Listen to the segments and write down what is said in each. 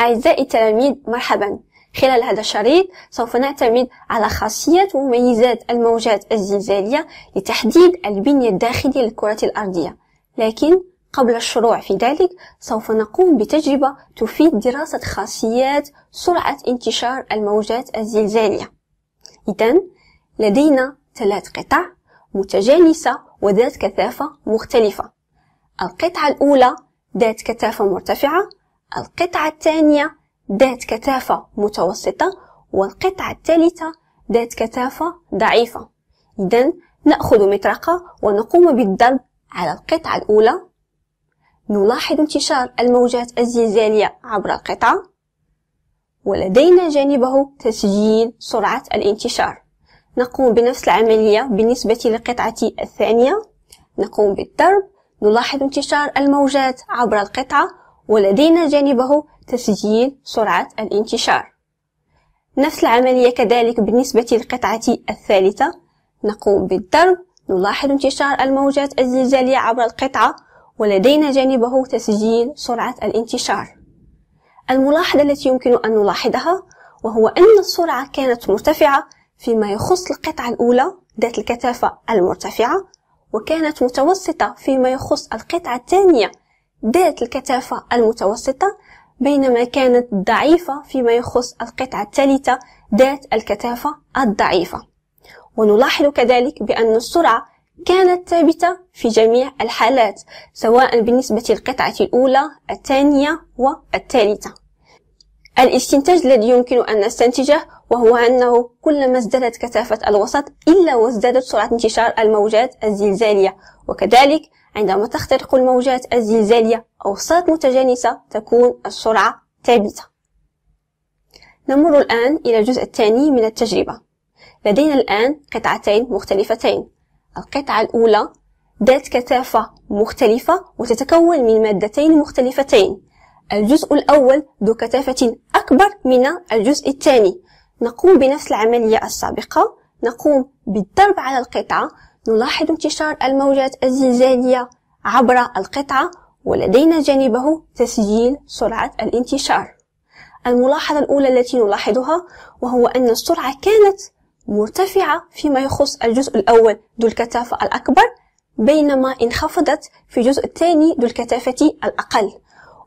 أعزائي التلاميذ مرحبا خلال هذا الشريط سوف نعتمد على خاصية ومميزات الموجات الزلزالية لتحديد البنية الداخلية للكرة الأرضية لكن قبل الشروع في ذلك سوف نقوم بتجربة تفيد دراسة خاصيات سرعة انتشار الموجات الزلزالية إذا لدينا ثلاث قطع متجانسة وذات كثافة مختلفة القطعة الأولى ذات كثافة مرتفعة القطعة الثانية ذات كثافة متوسطة والقطعة الثالثة ذات كثافة ضعيفة إذا نأخذ مطرقة ونقوم بالضرب على القطعة الأولى نلاحظ انتشار الموجات الزلزالية عبر القطعة ولدينا جانبه تسجيل سرعة الانتشار نقوم بنفس العملية بالنسبة للقطعة الثانية نقوم بالضرب نلاحظ انتشار الموجات عبر القطعة ولدينا جانبه تسجيل سرعة الانتشار نفس العملية كذلك بالنسبة للقطعة الثالثة نقوم بالضرب نلاحظ انتشار الموجات الزلزالية عبر القطعة ولدينا جانبه تسجيل سرعة الانتشار الملاحظة التي يمكن أن نلاحظها وهو أن السرعة كانت مرتفعة فيما يخص القطعة الأولى ذات الكثافة المرتفعة وكانت متوسطة فيما يخص القطعة الثانية ذات الكثافة المتوسطة بينما كانت ضعيفة فيما يخص القطعة الثالثة ذات الكثافة الضعيفة ونلاحظ كذلك بأن السرعة كانت ثابتة في جميع الحالات سواء بالنسبة للقطعة الأولى الثانية والثالثة الاستنتاج الذي يمكن أن نستنتجه وهو أنه كلما ازدادت كثافة الوسط إلا وازدادت سرعة انتشار الموجات الزلزالية وكذلك عندما تخترق الموجات الزلزالية أوساط متجانسة تكون السرعة ثابتة نمر الآن إلى الجزء الثاني من التجربة لدينا الآن قطعتين مختلفتين القطعة الأولى ذات كثافة مختلفة وتتكون من مادتين مختلفتين الجزء الأول ذو كثافة أكبر من الجزء الثاني نقوم بنفس العملية السابقة نقوم بالضرب على القطعة نلاحظ انتشار الموجات الزلزالية عبر القطعة ولدينا جانبه تسجيل سرعة الانتشار الملاحظة الأولى التي نلاحظها وهو أن السرعة كانت مرتفعة فيما يخص الجزء الأول ذو الكثافة الأكبر بينما انخفضت في الجزء الثاني ذو الكثافة الأقل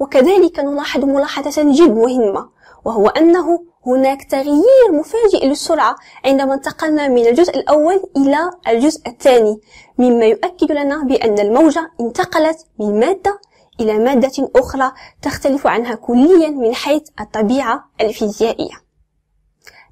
وكذلك نلاحظ ملاحظة جد مهمة وهو أنه هناك تغيير مفاجئ للسرعة عندما انتقلنا من الجزء الأول إلى الجزء الثاني مما يؤكد لنا بأن الموجة انتقلت من مادة إلى مادة أخرى تختلف عنها كليا من حيث الطبيعة الفيزيائية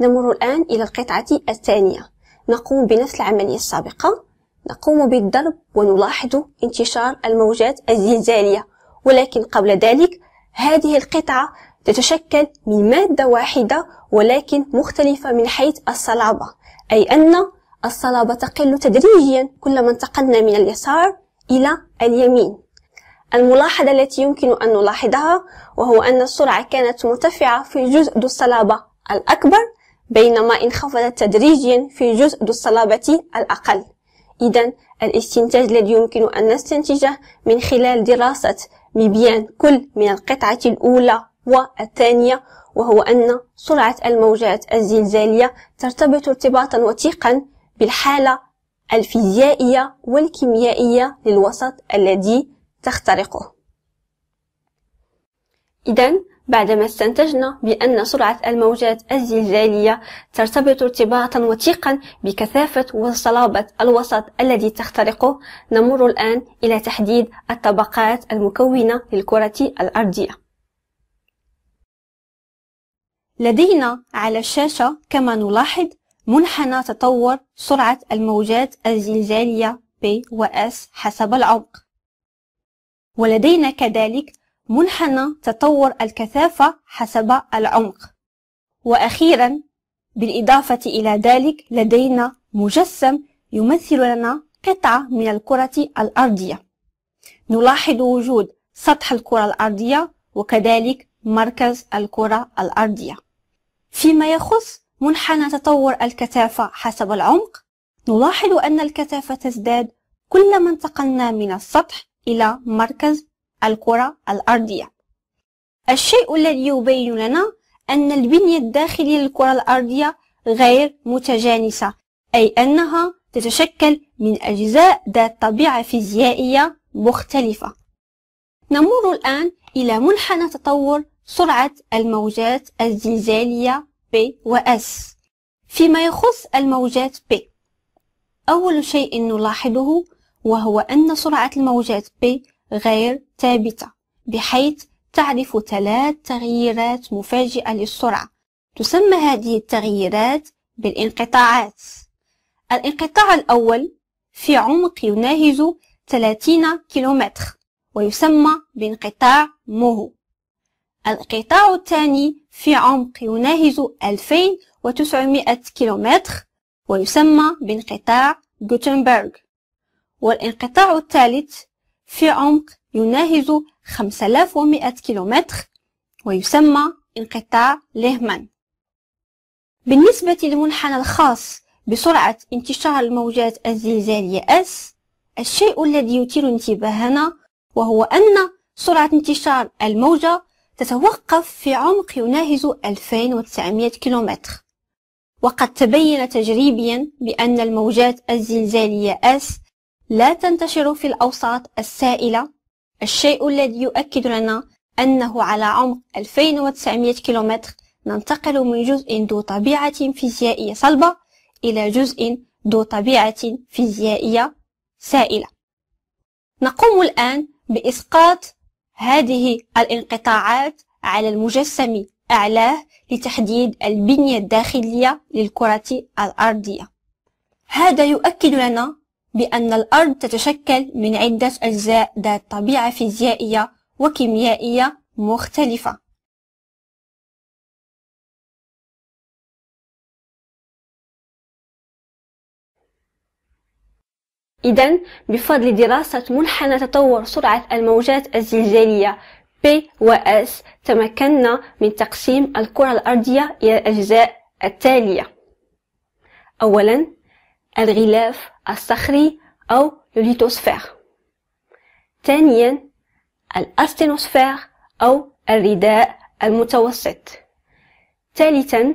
نمر الآن إلى القطعة الثانية نقوم بنفس العملية السابقة نقوم بالضرب ونلاحظ انتشار الموجات الزلزالية ولكن قبل ذلك هذه القطعة تتشكل من مادة واحدة ولكن مختلفة من حيث الصلابة أي أن الصلابة تقل تدريجيا كلما انتقلنا من اليسار إلى اليمين الملاحظة التي يمكن أن نلاحظها وهو أن السرعة كانت مرتفعة في جزء ذو الصلابة الأكبر بينما انخفضت تدريجيا في جزء ذو الصلابة الأقل إذا الاستنتاج الذي يمكن أن نستنتجه من خلال دراسة مبيان كل من القطعة الأولى والثانية وهو أن سرعة الموجات الزلزالية ترتبط ارتباطا وثيقا بالحالة الفيزيائية والكيميائية للوسط الذي تخترقه إذا بعدما استنتجنا بأن سرعة الموجات الزلزالية ترتبط ارتباطا وثيقا بكثافة وصلابة الوسط الذي تخترقه نمر الآن إلى تحديد الطبقات المكونة للكرة الأرضية لدينا على الشاشة كما نلاحظ منحنى تطور سرعة الموجات الزلزالية P و S حسب العمق ولدينا كذلك منحنى تطور الكثافة حسب العمق وأخيرا بالإضافة إلى ذلك لدينا مجسم يمثل لنا قطعة من الكرة الأرضية نلاحظ وجود سطح الكرة الأرضية وكذلك مركز الكرة الأرضية فيما يخص منحنى تطور الكثافة حسب العمق نلاحظ أن الكثافة تزداد كلما انتقلنا من السطح إلى مركز الكرة الأرضية الشيء الذي يبين لنا أن البنية الداخلية للكرة الأرضية غير متجانسة أي أنها تتشكل من أجزاء ذات طبيعة فيزيائية مختلفة نمر الآن إلى منحنى تطور سرعة الموجات الزلزالية P و S فيما يخص الموجات P أول شيء نلاحظه وهو أن سرعة الموجات P غير ثابتة بحيث تعرف ثلاث تغييرات مفاجئة للسرعة تسمى هذه التغييرات بالانقطاعات الانقطاع الأول في عمق يناهز 30 كيلومتر ويسمى بانقطاع موهو القطاع الثاني في عمق يناهز 2900 كيلومتر ويسمى بانقطاع غوتنبرغ والانقطاع الثالث في عمق يناهز 5100 كيلومتر ويسمى انقطاع ليهمان بالنسبة للمنحنى الخاص بسرعة انتشار الموجات الزلزالية S الشيء الذي يثير انتباهنا وهو أن سرعة انتشار الموجة تتوقف في عمق يناهز 2900 كيلومتر وقد تبين تجريبيا بأن الموجات الزلزالية S لا تنتشر في الأوساط السائلة الشيء الذي يؤكد لنا أنه على عمق 2900 كيلومتر ننتقل من جزء ذو طبيعة فيزيائية صلبة إلى جزء ذو طبيعة فيزيائية سائلة نقوم الآن بإسقاط هذه الانقطاعات على المجسم أعلاه لتحديد البنية الداخلية للكرة الأرضية هذا يؤكد لنا بأن الأرض تتشكل من عدة أجزاء ذات طبيعة فيزيائية وكيميائية مختلفة إذا بفضل دراسة منحنى تطور سرعة الموجات الزلزالية P و S تمكنا من تقسيم الكرة الأرضية إلى الأجزاء التالية أولا الغلاف الصخري أو الليتوسفير ثانيا الأستينوسفير أو الرداء المتوسط ثالثا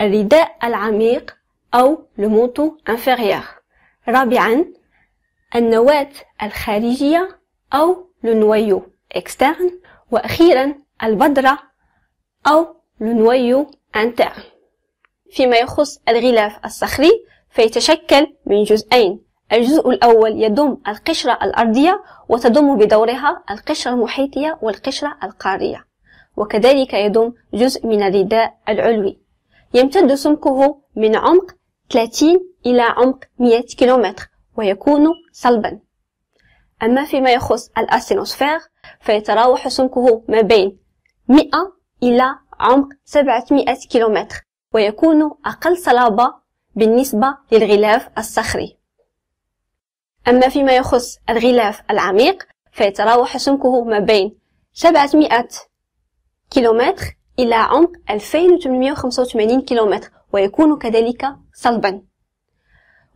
الرداء العميق أو لموتو انفيريير رابعا النواة الخارجية أو لونويو إكسترن وأخيرا البدرة أو لونويو أنتر فيما يخص الغلاف الصخري فيتشكل من جزئين الجزء الأول يضم القشرة الأرضية وتضم بدورها القشرة المحيطية والقشرة القارية وكذلك يضم جزء من الرداء العلوي يمتد سمكه من عمق 30 إلى عمق 100 كيلومتر ويكون صلبا أما فيما يخص الأسينوسفير فيتراوح سمكه ما بين 100 إلى عمق 700 كيلومتر ويكون أقل صلابة بالنسبة للغلاف الصخري أما فيما يخص الغلاف العميق فيتراوح سمكه ما بين 700 كيلومتر إلى عمق 2885 كيلومتر ويكون كذلك صلبا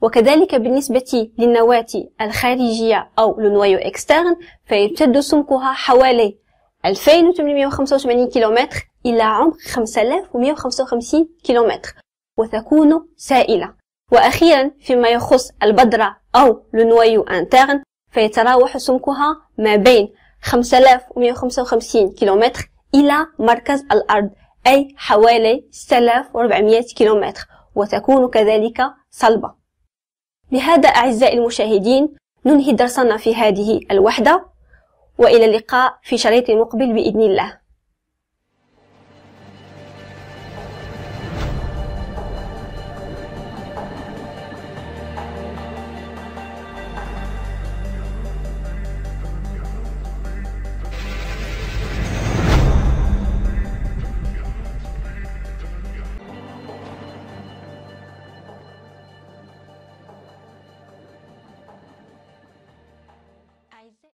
وكذلك بالنسبة للنواة الخارجية أو لنوايو إكسترن فيمتد سمكها حوالي 2885 كيلومتر إلى عمق 5155 كيلومتر وتكون سائلة وأخيرا فيما يخص البدرة أو لنوايو انترن فيتراوح سمكها ما بين 5155 كيلومتر إلى مركز الأرض أي حوالي 6400 كيلومتر وتكون كذلك صلبة بهذا أعزائي المشاهدين ننهي درسنا في هذه الوحدة وإلى اللقاء في شريط مقبل بإذن الله